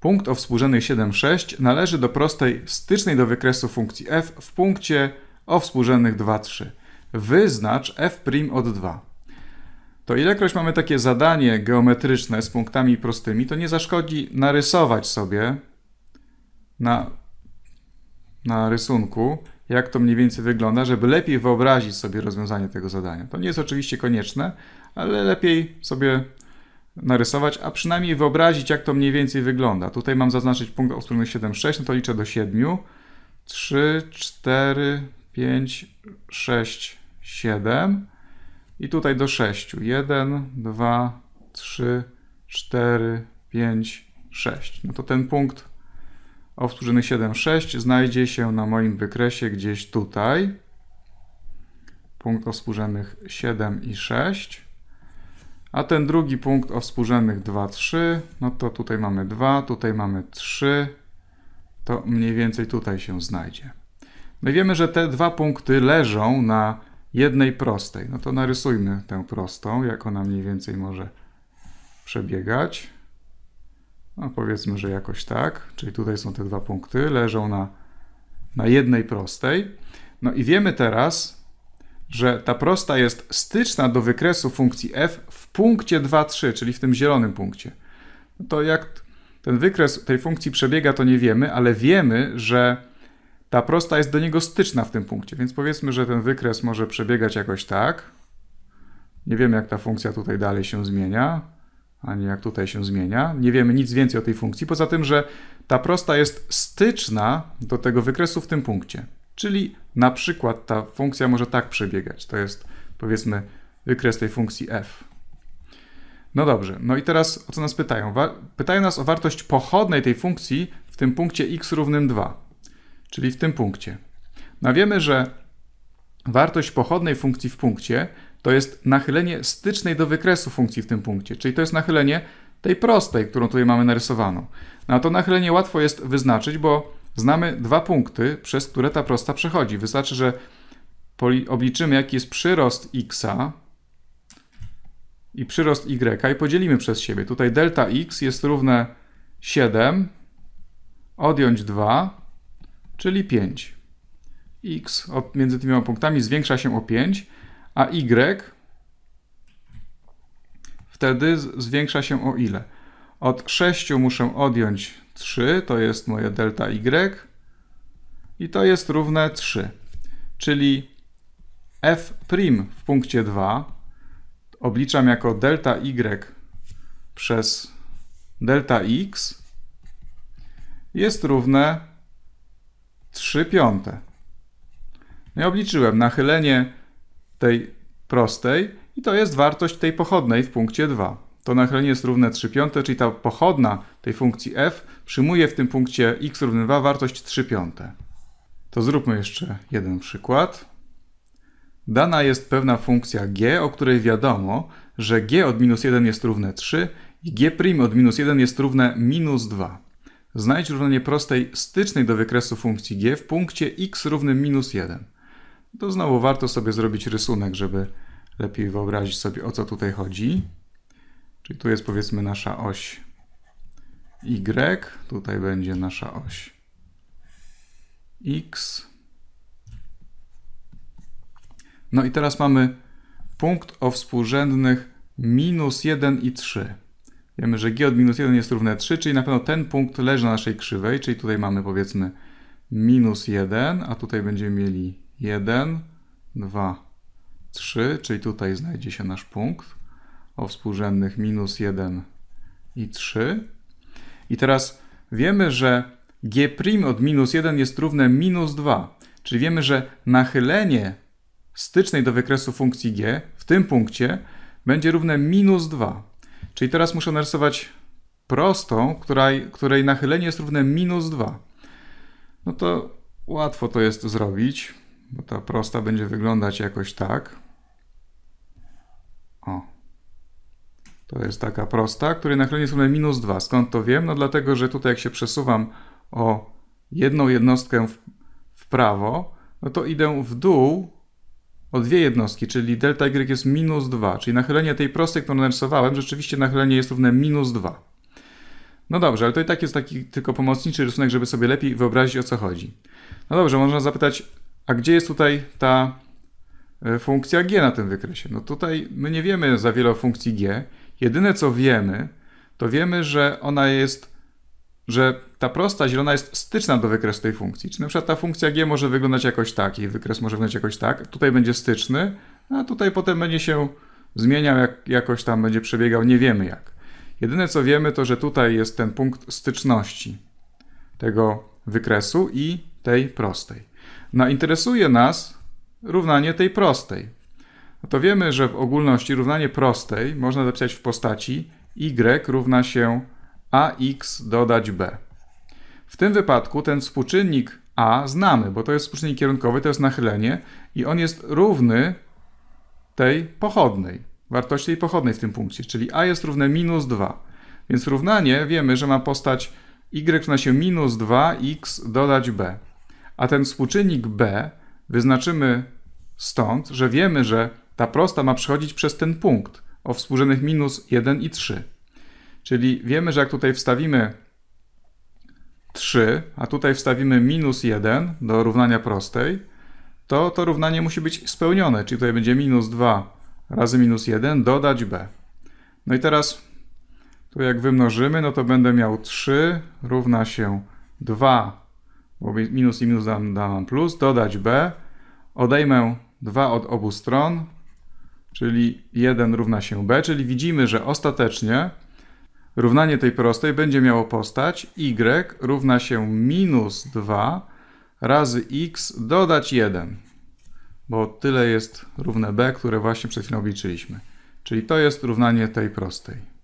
Punkt o współrzędnej 7,6 należy do prostej stycznej do wykresu funkcji f w punkcie o współrzędnych 2,3. Wyznacz f' od 2. To ilekroć mamy takie zadanie geometryczne z punktami prostymi, to nie zaszkodzi narysować sobie na, na rysunku, jak to mniej więcej wygląda, żeby lepiej wyobrazić sobie rozwiązanie tego zadania. To nie jest oczywiście konieczne, ale lepiej sobie narysować, a przynajmniej wyobrazić, jak to mniej więcej wygląda. Tutaj mam zaznaczyć punkt o strony 7,6, no to liczę do 7. 3, 4, 5, 6, 7 i tutaj do 6. 1, 2, 3, 4, 5, 6. No to ten punkt o wtórzeny 7, 6 znajdzie się na moim wykresie gdzieś tutaj. Punkt o 7 i 6. A ten drugi punkt o współrzędnych 2, 3, no to tutaj mamy 2, tutaj mamy 3, to mniej więcej tutaj się znajdzie. No i wiemy, że te dwa punkty leżą na jednej prostej. No to narysujmy tę prostą, jak ona mniej więcej może przebiegać. No powiedzmy, że jakoś tak, czyli tutaj są te dwa punkty, leżą na, na jednej prostej. No i wiemy teraz, że ta prosta jest styczna do wykresu funkcji f w punkcie 2,3, czyli w tym zielonym punkcie. No to jak ten wykres tej funkcji przebiega, to nie wiemy, ale wiemy, że ta prosta jest do niego styczna w tym punkcie, więc powiedzmy, że ten wykres może przebiegać jakoś tak. Nie wiemy, jak ta funkcja tutaj dalej się zmienia, ani jak tutaj się zmienia. Nie wiemy nic więcej o tej funkcji, poza tym, że ta prosta jest styczna do tego wykresu w tym punkcie. Czyli na przykład ta funkcja może tak przebiegać. To jest powiedzmy wykres tej funkcji f. No dobrze, no i teraz o co nas pytają? Wa pytają nas o wartość pochodnej tej funkcji w tym punkcie x równym 2, czyli w tym punkcie. No wiemy, że wartość pochodnej funkcji w punkcie to jest nachylenie stycznej do wykresu funkcji w tym punkcie, czyli to jest nachylenie tej prostej, którą tutaj mamy narysowaną. No a to nachylenie łatwo jest wyznaczyć, bo Znamy dwa punkty, przez które ta prosta przechodzi. Wystarczy, że obliczymy, jaki jest przyrost x i przyrost y i podzielimy przez siebie. Tutaj delta x jest równe 7, odjąć 2, czyli 5. x od, między tymi punktami zwiększa się o 5, a y wtedy zwiększa się o ile? Od 6 muszę odjąć 3, to jest moje delta y i to jest równe 3. Czyli f' w punkcie 2 obliczam jako delta y przez delta x jest równe 3 piąte. Ja obliczyłem nachylenie tej prostej i to jest wartość tej pochodnej w punkcie 2 to nachylenie jest równe 3 piąte, czyli ta pochodna tej funkcji f przyjmuje w tym punkcie x równy 2 wartość 3 piąte. To zróbmy jeszcze jeden przykład. Dana jest pewna funkcja g, o której wiadomo, że g od minus 1 jest równe 3 i g' od minus 1 jest równe minus 2. Znajdź równanie prostej stycznej do wykresu funkcji g w punkcie x równym minus 1. To znowu warto sobie zrobić rysunek, żeby lepiej wyobrazić sobie o co tutaj chodzi. Czyli tu jest powiedzmy nasza oś Y, tutaj będzie nasza oś X. No i teraz mamy punkt o współrzędnych minus 1 i 3. Wiemy, że g od minus 1 jest równe 3, czyli na pewno ten punkt leży na naszej krzywej, czyli tutaj mamy powiedzmy minus 1, a tutaj będziemy mieli 1, 2, 3, czyli tutaj znajdzie się nasz punkt o współrzędnych minus 1 i 3. I teraz wiemy, że g' od minus 1 jest równe minus 2. Czyli wiemy, że nachylenie stycznej do wykresu funkcji g w tym punkcie będzie równe minus 2. Czyli teraz muszę narysować prostą, której, której nachylenie jest równe minus 2. No to łatwo to jest zrobić, bo ta prosta będzie wyglądać jakoś tak. To jest taka prosta, której nachylenie jest równe minus 2. Skąd to wiem? No dlatego, że tutaj jak się przesuwam o jedną jednostkę w, w prawo, no to idę w dół o dwie jednostki, czyli delta y jest minus 2, czyli nachylenie tej prostej, którą narysowałem, rzeczywiście nachylenie jest równe minus 2. No dobrze, ale to i tak jest taki tylko pomocniczy rysunek, żeby sobie lepiej wyobrazić o co chodzi. No dobrze, można zapytać, a gdzie jest tutaj ta e, funkcja g na tym wykresie? No tutaj my nie wiemy za wiele o funkcji g, Jedyne co wiemy, to wiemy, że ona jest, że ta prosta zielona jest styczna do wykresu tej funkcji. Czyli na przykład ta funkcja g może wyglądać jakoś tak, jej wykres może wyglądać jakoś tak, tutaj będzie styczny, a tutaj potem będzie się zmieniał, jak, jakoś tam będzie przebiegał, nie wiemy jak. Jedyne co wiemy, to że tutaj jest ten punkt styczności tego wykresu i tej prostej. No interesuje nas równanie tej prostej no to wiemy, że w ogólności równanie prostej można zapisać w postaci y równa się ax dodać b. W tym wypadku ten współczynnik a znamy, bo to jest współczynnik kierunkowy, to jest nachylenie i on jest równy tej pochodnej, wartości tej pochodnej w tym punkcie, czyli a jest równe minus 2. Więc równanie wiemy, że ma postać y równa się minus 2x dodać b. A ten współczynnik b wyznaczymy stąd, że wiemy, że ta prosta ma przechodzić przez ten punkt o współrzędnych minus 1 i 3. Czyli wiemy, że jak tutaj wstawimy 3, a tutaj wstawimy minus 1 do równania prostej, to to równanie musi być spełnione, czyli tutaj będzie minus 2 razy minus 1 dodać b. No i teraz tu jak wymnożymy, no to będę miał 3 równa się 2, bo minus i minus dam, dam plus, dodać b, odejmę 2 od obu stron, czyli 1 równa się b, czyli widzimy, że ostatecznie równanie tej prostej będzie miało postać y równa się minus 2 razy x dodać 1, bo tyle jest równe b, które właśnie przed chwilą obliczyliśmy. Czyli to jest równanie tej prostej.